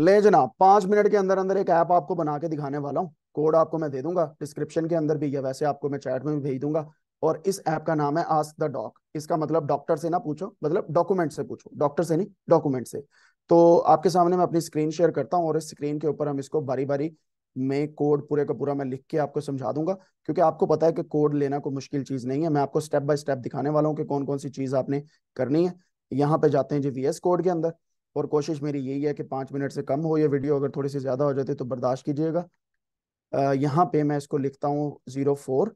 ले जनाब पांच मिनट के अंदर अंदर एक ऐप आपको बना के दिखाने वाला हूँ कोड आपको मैं दे दूंगा डिस्क्रिप्शन के अंदर भी है वैसे आपको मैं चैट में भी भेज दूंगा और इस ऐप का नाम है आस्क द डॉक इसका मतलब डॉक्टर से ना पूछो मतलब डॉक्यूमेंट से पूछो डॉक्टर से नहीं डॉक्यूमेंट से तो आपके सामने मैं अपनी स्क्रीन शेयर करता हूँ और इस स्क्रीन के ऊपर हम इसको बारी बारी में कोड पूरे का पूरा मैं लिख के आपको समझा दूंगा क्योंकि आपको पता है कि कोड लेना कोई मुश्किल चीज नहीं है मैं आपको स्टेप बाय स्टेप दिखाने वाला हूँ कि कौन कौन सी चीज आपने करनी है यहाँ पे जाते हैं जी वी कोड के अंदर और कोशिश मेरी यही है कि पाँच मिनट से कम हो ये वीडियो अगर थोड़ी सी ज़्यादा हो जाती तो बर्दाश्त कीजिएगा यहाँ पे मैं इसको लिखता हूँ ज़ीरो फोर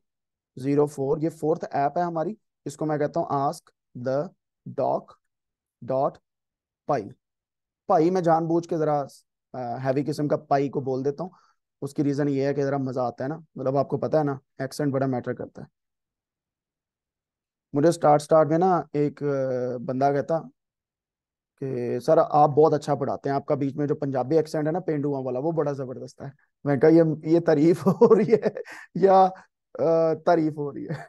ज़ीरो फोर ये फोर्थ ऐप है हमारी इसको मैं कहता हूँ ask the doc dot py py मैं जानबूझ के ज़रा हैवी किस्म का पाई को बोल देता हूँ उसकी रीज़न ये है कि ज़रा मज़ा आता है ना मतलब आपको पता है ना एक्सेंट बड़ा मैटर करता है मुझे स्टार्ट स्टार्ट में ना एक बंदा कहता कि सर आप बहुत अच्छा पढ़ाते हैं आपका बीच में जो पंजाबी एक्सेंट है ना पेंडुआ वाला वो बड़ा जबरदस्त है मैं कहा ये ये तारीफ हो रही है या तारीफ हो रही है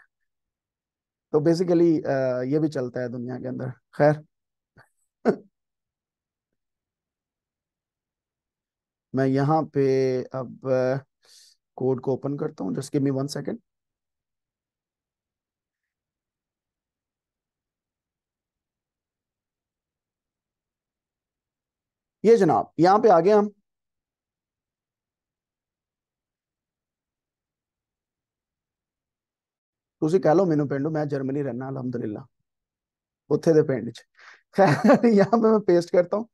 तो बेसिकली ये भी चलता है दुनिया के अंदर खैर मैं यहाँ पे अब कोड को ओपन करता हूँ just give me one second ये जनाब यहां पे आ गए हम तुम कह लो ਮੈਨੂੰ पेंड मैं जर्मनी रहना अलहमदुल्ला उथे दे पेंड च खैर यहाँ पे मैं पेस्ट करता हूं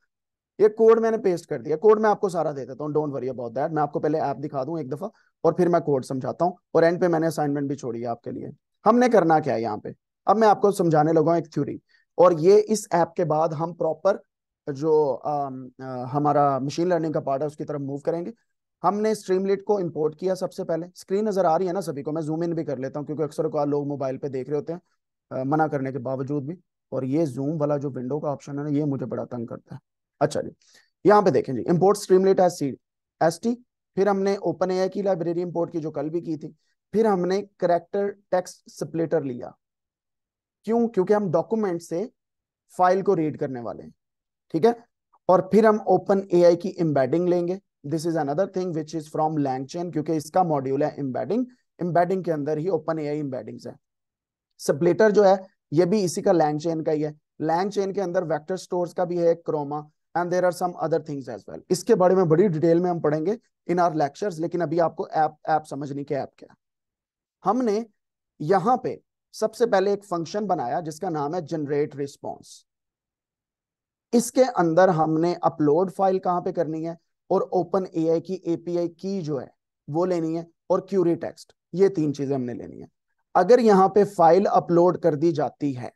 ये कोड मैंने पेस्ट कर दिया कोड मैं आपको सारा दे देता हूँ डोंट वरी अबाउट दैट मैं आपको पहले ऐप दिखा दूं एक दफ़ा और फिर मैं कोड समझाता हूँ और एंड पे मैंने असाइनमेंट भी छोड़ी है आपके लिए हमने करना क्या है यहाँ पे अब मैं आपको समझाने लगा एक थ्योरी और ये इस ऐप के बाद हम प्रॉपर जो आ, हमारा मशीन लर्निंग का पार्ट है उसकी तरफ मूव करेंगे हमने स्ट्रीमलिट को इंपोर्ट किया सबसे पहले स्क्रीन नज़र आ रही है ना सभी को मैं जूम इन भी कर लेता हूँ क्योंकि अक्सर को लोग मोबाइल पे देख रहे होते हैं आ, मना करने के बावजूद भी और ये जूम वाला जो विंडो का ऑप्शन है ना ये मुझे बड़ा तंग करता है अच्छा जी यहाँ पे देखें जी import Streamlit as S T फिर हमने ओपन ए की लाइब्रेरी इम्पोर्ट की जो कल भी की थी फिर हमने करेक्टर टेक्स स्प्लेटर लिया क्यों क्योंकि हम डॉक्यूमेंट से फाइल को रीड करने वाले हैं ठीक है और फिर हम ओपन ए की एम्बेडिंग लेंगे this is another thing which is from Lang क्योंकि इसका मॉड्यूल है एम्बेडिंग एम्बेडिंग के अंदर ही ओपन ए आई एम्बेडिंग्स है सप्लेटर जो है ये भी इसी का लैंग चेन का ही है लैंग चेन के अंदर वैक्टर स्टोर का भी है Chroma and there are some other things as well इसके बारे में बड़ी डिटेल में हम पढ़ेंगे इन आर लेक्चर्स लेकिन अभी आपको ऐप ऐप समझने के ऐप क्या हमने यहाँ पे सबसे पहले एक फंक्शन बनाया जिसका नाम है जनरेट रिस्पॉन्स इसके अंदर हमने अपलोड फाइल कहां पे करनी है और ओपन ए की एपीआई की जो है वो लेनी है और क्यूरी टेक्स्ट ये तीन चीजें हमने लेनी है अगर यहाँ पे फाइल अपलोड कर दी जाती है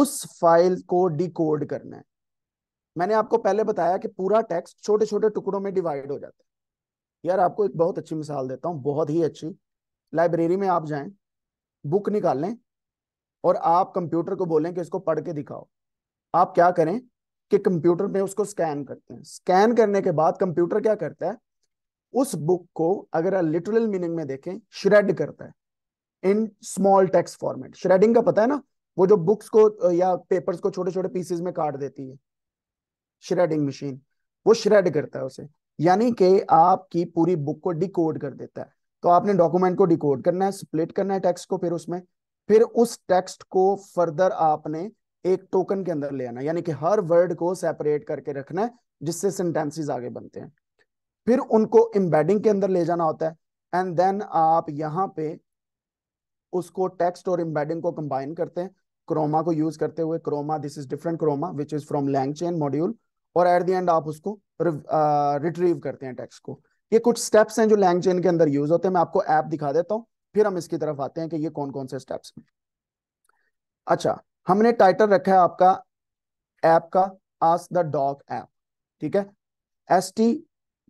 उस फाइल को डिकोड करना है मैंने आपको पहले बताया कि पूरा टेक्स्ट छोटे छोटे टुकड़ों में डिवाइड हो जाता है यार आपको एक बहुत अच्छी मिसाल देता हूं बहुत ही अच्छी लाइब्रेरी में आप जाएं बुक निकालें और आप कंप्यूटर को बोलें कि इसको पढ़ के दिखाओ आप क्या करें कि कंप्यूटर में उसको स्कैन करते हैं स्कैन करने के बाद कंप्यूटर क्या करता है उस बुक को अगर लिटरल मीनिंग में देखें श्रेड करता है in small text format shredding का पता है ना वो जो बुक्स को या पेपर्स को छोटे छोटे पीसेज में काट देती है श्रेडिंग मशीन वो श्रेड करता है उसे यानी कि आपकी पूरी बुक को डिकोड कर देता है तो आपने डॉक्यूमेंट को डिकोड करना है स्प्लिट करना है टेक्स्ट को फिर उसमें फिर उस टेक्स्ट को फर्दर आपने एक टोकन के अंदर ले आना यानी कि हर वर्ड को सेपरेट करके रखना है जिससे सेंटेंसेस आगे बनते हैं फिर उनको एम्बेडिंग के अंदर ले जाना होता है एंड देन आप यहाँ पे उसको टेक्स्ट और एम्बेडिंग को कंबाइन करते हैं क्रोमा को यूज करते हुए Chroma this is different Chroma which is from LangChain module और एट द एंड आप उसको रिट्रीव करते हैं टेक्स्ट को ये कुछ स्टेप्स हैं जो लैंग चेन के अंदर यूज होते हैं मैं आपको ऐप दिखा देता हूँ फिर हम इसकी तरफ आते हैं कि ये कौन कौन से स्टेप्स हैं अच्छा हमने टाइटल रखा है आपका ऐप का आज द डॉग ऐप ठीक है एस टी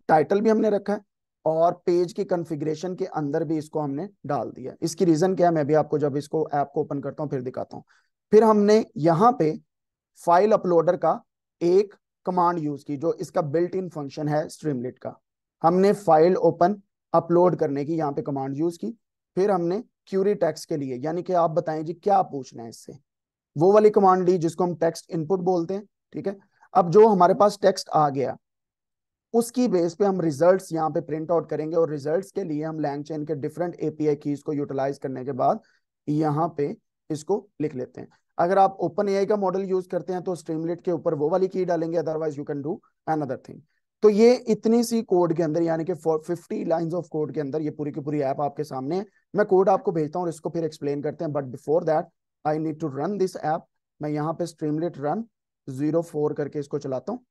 टाइटल भी हमने रखा है और पेज की कॉन्फ़िगरेशन के अंदर भी इसको हमने डाल दिया इसकी रीजन क्या है मैं भी आपको जब इसको ऐप को ओपन करता हूँ फिर दिखाता हूँ फिर हमने यहाँ पे फाइल अपलोडर का एक कमांड यूज की जो इसका बिल्ट इन फंक्शन है स्ट्रीमलेट का हमने फाइल ओपन अपलोड करने की यहाँ पे कमांड यूज की फिर हमने क्यूरी टैक्स के लिए यानी कि आप बताएं जी क्या पूछना है इससे वो वाली कमांड ली जिसको हम टेक्स्ट इनपुट बोलते हैं ठीक है अब जो हमारे पास टेक्स्ट आ गया उसकी बेस पे हम रिजल्ट्स यहाँ पे प्रिंट आउट करेंगे और रिजल्ट्स के लिए हम लैंग चेन के डिफरेंट एपीआई कीज को यूटिलाइज करने के बाद यहाँ पे इसको लिख लेते हैं अगर आप ओपन एआई का मॉडल यूज करते हैं तो स्ट्रीमलेट के ऊपर वो वाली की डालेंगे otherwise you can do another thing तो ये इतनी सी कोड के अंदर यानी कि फिफ्टी लाइन ऑफ कोड के अंदर ये पूरी की पूरी ऐप आपके सामने है मैं कोड आपको भेजता हूँ और इसको फिर एक्सप्लेन करते हैं but before that I need to run this app मैं यहाँ पे स्ट्रीमलेट रन जीरो फोर करके इसको चलाता हूँ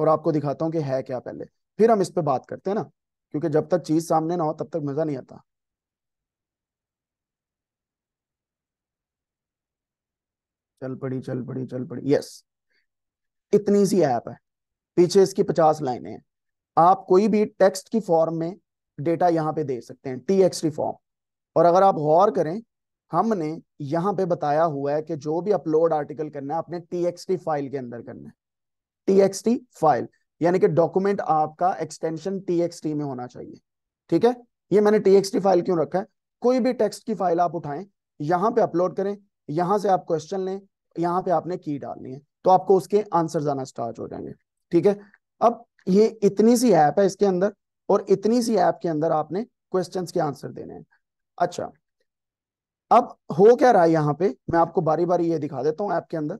और आपको दिखाता हूँ कि है क्या पहले फिर हम इस पर बात करते हैं ना क्योंकि जब तक चीज सामने ना हो तब तक मजा नहीं आता चल पड़ी चल पड़ी चल पड़ी यस इतनी सी ऐप है पीछे इसकी पचास लाइनें हैं आप कोई भी टेक्स्ट की फॉर्म में डेटा यहाँ पे दे सकते हैं टी एक्स फॉर्म और अगर आप गौर करें हमने यहाँ पे बताया हुआ है कि जो भी अपलोड आर्टिकल करना है अपने txt फाइल के अंदर करना है txt फाइल यानी कि डॉक्यूमेंट आपका एक्सटेंशन txt में होना चाहिए ठीक है ये मैंने txt फाइल क्यों रखा है कोई भी टेक्स्ट की फाइल आप उठाएं यहाँ पे अपलोड करें यहां से आप क्वेश्चन लें यहाँ पे आपने की डालनी है तो आपको उसके आंसर आना स्टार्ट हो जाएंगे ठीक है अब ये इतनी सी ऐप है इसके अंदर और इतनी सी ऐप के अंदर आपने क्वेश्चंस के आंसर देने हैं अच्छा अब हो क्या रहा है यहाँ पे मैं आपको बारी बारी ये दिखा देता हूं ऐप के अंदर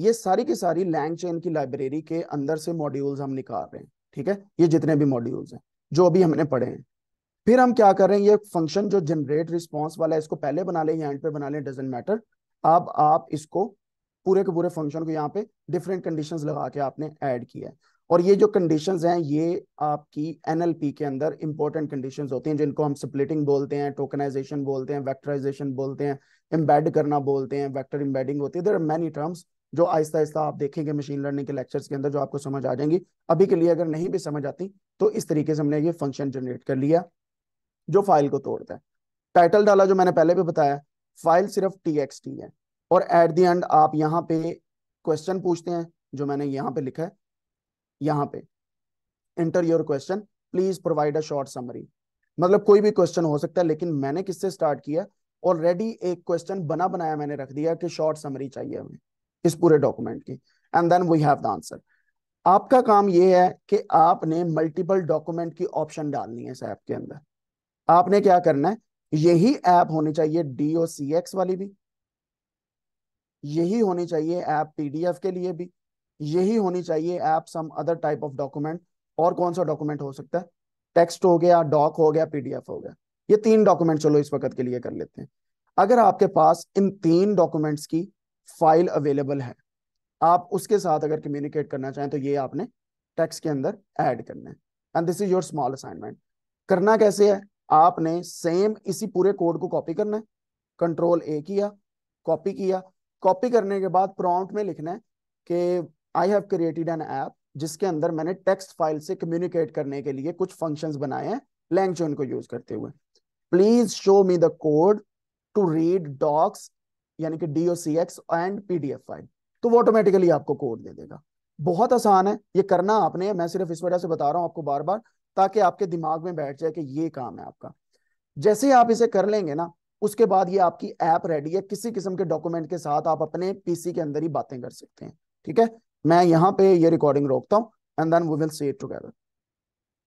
ये सारी की सारी लैंग चेन की लाइब्रेरी के अंदर से मॉड्यूल्स हम निकाल रहे हैं ठीक है ये जितने भी मॉड्यूल्स हैं जो अभी हमने पढ़े हैं फिर हम क्या कर रहे हैं ये फंक्शन जो जनरेट रिस्पॉन्स वाला है इसको पहले बना लें या एंड पे बना लें डजेंट मैटर अब आप इसको पूरे के पूरे फंक्शन को यहाँ पे डिफरेंट कंडीशन लगा के आपने एड किया है और ये जो कंडीशन हैं ये आपकी एनएलपी के अंदर इंपॉर्टेंट कंडीशन होती हैं जिनको हम स्प्लिटिंग बोलते हैं टोकनाइजेशन बोलते हैं वैक्टराइजेशन बोलते हैं एम्बेड करना बोलते हैं वैक्टर इम्बेडिंग होती है देर आर मैनी टर्म्स जो आहिस्ता आहिस्ता आप देखेंगे मशीन लर्निंग के लेक्चर्स के अंदर जो आपको समझ आ जाएंगी अभी के लिए अगर नहीं भी समझ आती तो इस तरीके से हमने ये फंक्शन जनरेट कर लिया जो फाइल को तोड़ता है टाइटल डाला जो मैंने पहले भी बताया फाइल सिर्फ टी है और एट दी एंड आप यहाँ पे क्वेश्चन पूछते हैं जो मैंने यहाँ पे लिखा है यहाँ पे enter your question please provide a short summary मतलब कोई भी क्वेश्चन हो सकता है लेकिन मैंने किससे स्टार्ट किया ऑलरेडी एक क्वेश्चन बना बनाया मैंने रख दिया कि शॉर्ट समरी चाहिए हमें इस पूरे डॉक्यूमेंट की and then we have the answer आपका काम यह है कि आपने मल्टीपल डॉक्यूमेंट की ऑप्शन डालनी है इस ऐप के अंदर आपने क्या करना है यही ऐप होनी चाहिए डी ओ सी एक्स वाली भी यही होनी चाहिए ऐप पीडीएफ के लिए भी यही होनी चाहिए app some other type of document और कौन सा डॉक्यूमेंट हो सकता है टेक्स्ट हो गया डॉक हो गया पीडीएफ हो गया ये तीन डॉक्यूमेंट चलो इस वक्त के लिए कर लेते हैं अगर आपके पास इन तीन डॉक्यूमेंट्स की फाइल अवेलेबल है आप उसके साथ अगर कम्युनिकेट करना चाहें तो ये आपने टेक्स्ट के अंदर ऐड करना है and this is your small assignment करना कैसे है आपने सेम इसी पूरे कोड को कॉपी करना है कंट्रोल ए किया कॉपी किया कॉपी करने के बाद प्रॉम्प्ट में लिखना है कि I have created an app जिसके अंदर मैंने टेक्स्ट फाइल से कम्युनिकेट करने के लिए कुछ फंक्शंस बनाए हैं लैंगचोन को यूज करते हुए please show me the code to read docs यानी कि डी एंड पीडीएफ फाइल तो वो ऑटोमेटिकली आपको कोड दे देगा बहुत आसान है ये करना आपने मैं सिर्फ इस वजह से बता रहा हूँ आपको बार बार ताकि आपके दिमाग में बैठ जाए कि ये काम है आपका जैसे ही आप इसे कर लेंगे ना उसके बाद ये आपकी ऐप रेडी है किसी किस्म के डॉक्यूमेंट के साथ आप अपने पीसी के अंदर ही बातें कर सकते हैं ठीक है मैं यहाँ पे ये रिकॉर्डिंग रोकता हूँ and then we will see it together